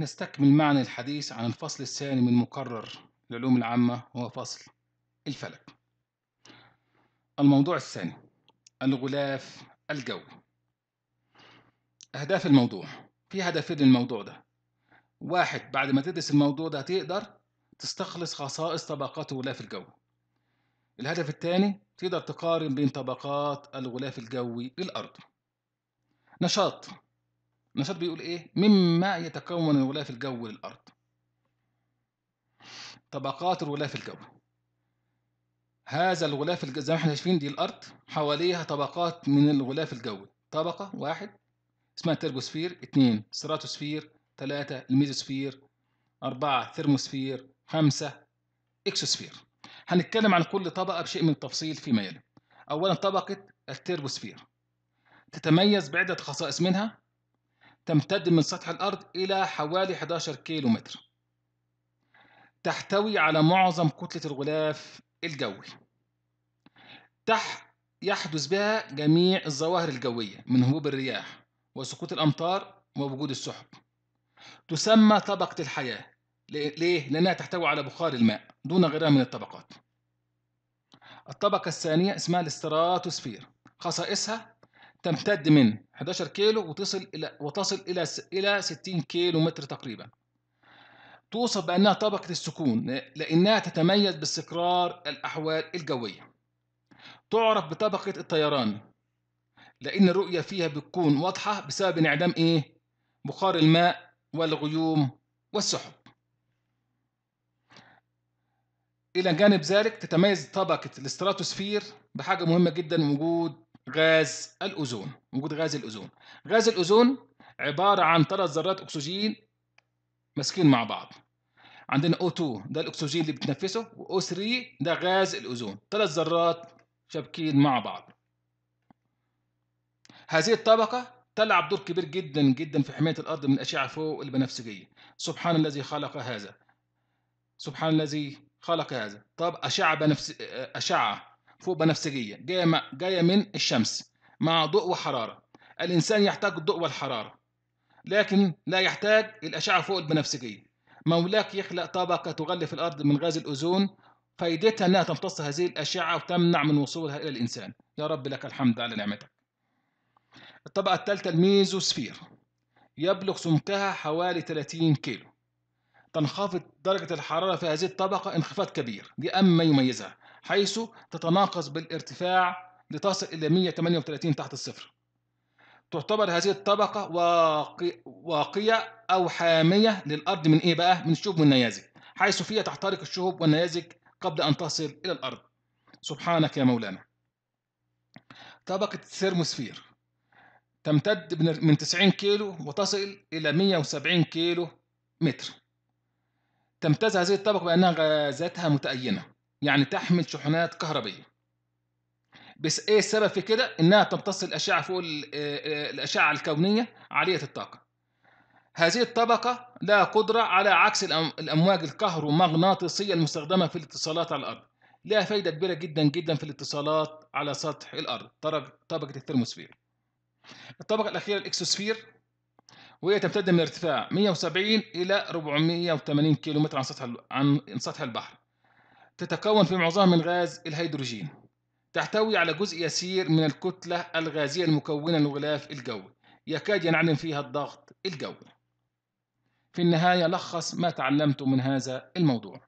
نستكمل معنا الحديث عن الفصل الثاني من مقرر العلوم العامة وهو فصل الفلك الموضوع الثاني الغلاف الجوي أهداف الموضوع في هدفين للموضوع ده واحد بعد ما تدرس الموضوع ده تقدر تستخلص خصائص طبقات الغلاف الجوي الهدف الثاني تقدر تقارن بين طبقات الغلاف الجوي الأرضي نشاط النشاط بيقول ايه مما يتكون الغلاف الجوي للارض طبقات الغلاف الجوي هذا الغلاف الجوي زي ما احنا شايفين دي الارض حواليها طبقات من الغلاف الجوي طبقه واحد اسمها التربوسفير اثنين ستراتوسفير ثلاثه الميزوسفير أربعة ثرموسفير خمسة إكسوسفير هنتكلم عن كل طبقة بشيء من التفصيل فيما يلي أولا طبقة التربوسفير تتميز بعدة خصائص منها تمتد من سطح الأرض إلى حوالي 11 كيلو متر تحتوي على معظم كتلة الغلاف الجوي تح يحدث بها جميع الظواهر الجوية من هبوب الرياح وسقوط الأمطار ووجود السحب تسمى طبقة الحياة ليه؟ لأنها تحتوي على بخار الماء دون غيرها من الطبقات الطبقة الثانية اسمها الاستراتوسفير خصائصها تمتد من 11 كيلو وتصل إلى وتصل إلى إلى 60 كيلو متر تقريبا توصف بأنها طبقة السكون لأنها تتميز باستقرار الأحوال الجوية تعرف بطبقة الطيران لأن الرؤية فيها بتكون واضحة بسبب انعدام إيه؟ بخار الماء والغيوم والسحب إلى جانب ذلك تتميز طبقة الاستراتوسفير بحاجة مهمة جدا وجود غاز الأوزون وجود غاز الأوزون غاز الأوزون عبارة عن ثلاث ذرات أكسجين ماسكين مع بعض عندنا O2 ده الأكسجين اللي بتنفسه و O3 ده غاز الأوزون ثلاث ذرات شابكين مع بعض هذه الطبقة تلعب دور كبير جدا جدا في حماية الأرض من الأشعة فوق البنفسجية سبحان الذي خلق هذا سبحان الذي خلق هذا طب أشعة بنفس أشعة فوق بنفسجيه جايه جايه من الشمس مع ضوء وحراره الانسان يحتاج الضوء والحراره لكن لا يحتاج الاشعه فوق البنفسجيه مولاك يخلق طبقه تغلف الارض من غاز الاوزون فائدتها انها تمتص هذه الاشعه وتمنع من وصولها الى الانسان يا رب لك الحمد على نعمتك الطبقه الثالثه الميزوسفير يبلغ سمكها حوالي 30 كيلو تنخفض درجة الحرارة في هذه الطبقة انخفاض كبير دي أهم ما يميزها حيث تتناقص بالارتفاع لتصل إلى 138 تحت الصفر تعتبر هذه الطبقة واقية أو حامية للأرض من إيه بقى؟ من الشوب والنيازك حيث فيها تحترق الشهب والنيازك قبل أن تصل إلى الأرض سبحانك يا مولانا طبقة الثيرموسفير تمتد من 90 كيلو وتصل إلى 170 كيلو متر تمتاز هذه الطبقة بأنها غازاتها متأينة يعني تحمل شحنات كهربية بس ايه السبب في كده انها تمتص الاشعه فوق آه، آه، الاشعه الكونيه عاليه الطاقه هذه الطبقة لها قدرة على عكس الأمواج الكهرومغناطيسية المستخدمة في الاتصالات على الأرض لها فايدة كبيرة جدا جدا في الاتصالات على سطح الأرض طبقة الترموسفير الطبقة الأخيرة الإكسوسفير وهي تمتد من ارتفاع 170 إلى 480 متر عن سطح عن سطح البحر تتكون في معظمها من غاز الهيدروجين تحتوي على جزء يسير من الكتلة الغازية المكونة لغلاف الجوي يكاد ينعدم فيها الضغط الجوي في النهاية لخص ما تعلمته من هذا الموضوع